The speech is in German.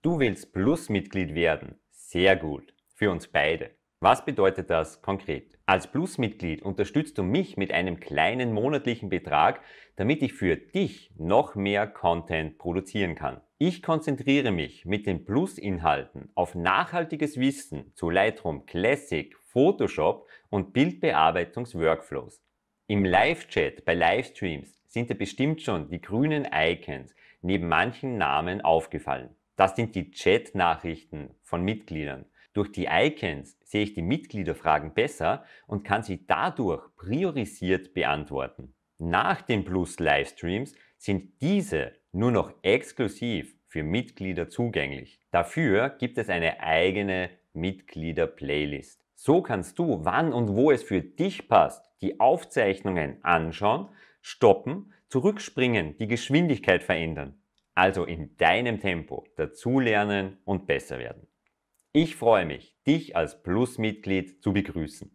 Du willst Plus-Mitglied werden. Sehr gut. Für uns beide. Was bedeutet das konkret? Als Plus-Mitglied unterstützt du mich mit einem kleinen monatlichen Betrag, damit ich für dich noch mehr Content produzieren kann. Ich konzentriere mich mit den Plus-Inhalten auf nachhaltiges Wissen zu Lightroom Classic, Photoshop und Bildbearbeitungs-Workflows. Im Live-Chat bei Livestreams sind dir bestimmt schon die grünen Icons neben manchen Namen aufgefallen. Das sind die Chat-Nachrichten von Mitgliedern. Durch die Icons sehe ich die Mitgliederfragen besser und kann sie dadurch priorisiert beantworten. Nach den Plus-Livestreams sind diese nur noch exklusiv für Mitglieder zugänglich. Dafür gibt es eine eigene Mitglieder-Playlist. So kannst du, wann und wo es für dich passt, die Aufzeichnungen anschauen, stoppen, zurückspringen, die Geschwindigkeit verändern also in deinem Tempo dazulernen und besser werden. Ich freue mich, dich als Plus-Mitglied zu begrüßen.